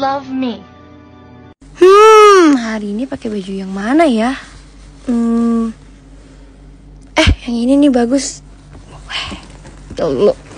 love me. Hmm, hari ini pakai baju yang mana ya? Hmm. Eh, yang ini nih bagus. Dulu.